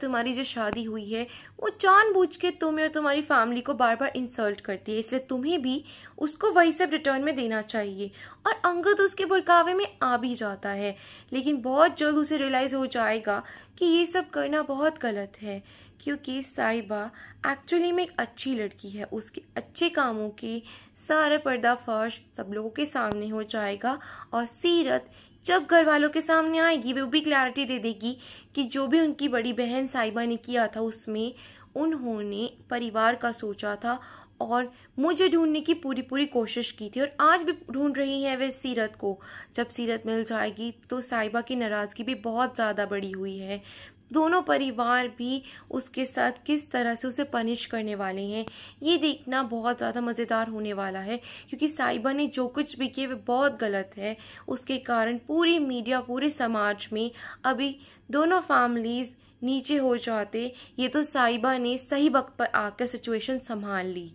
तुम्हारी जो शादी हुई है वो जानबूझ के तुम्हें और तुम्हारी फैमिली को बार बार इंसल्ट करती है इसलिए तुम्हें भी उसको वही सब रिटर्न में देना चाहिए और अंगद उसके बुरकावे में आ भी जाता है लेकिन बहुत जल्द उसे रियलाइज़ हो जाएगा कि ये सब करना बहुत गलत है क्योंकि साहिबा एक्चुअली में एक अच्छी लड़की है उसके अच्छे कामों की सारे पर्दाफाश सब लोगों के सामने हो जाएगा और सीरत जब घर वालों के सामने आएगी वो भी क्लैरिटी दे देगी कि जो भी उनकी बड़ी बहन साहिबा ने किया था उसमें उन्होंने परिवार का सोचा था और मुझे ढूंढने की पूरी पूरी कोशिश की थी और आज भी ढूंढ रही है वे सीरत को जब सीरत मिल जाएगी तो साहिबा की नाराज़गी भी बहुत ज़्यादा बड़ी हुई है दोनों परिवार भी उसके साथ किस तरह से उसे पनिश करने वाले हैं ये देखना बहुत ज़्यादा मज़ेदार होने वाला है क्योंकि साइबा ने जो कुछ भी किया वे बहुत गलत है उसके कारण पूरी मीडिया पूरे समाज में अभी दोनों फैमिलीज़ नीचे हो जाते ये तो साइबा ने सही वक्त पर आकर सिचुएशन संभाल ली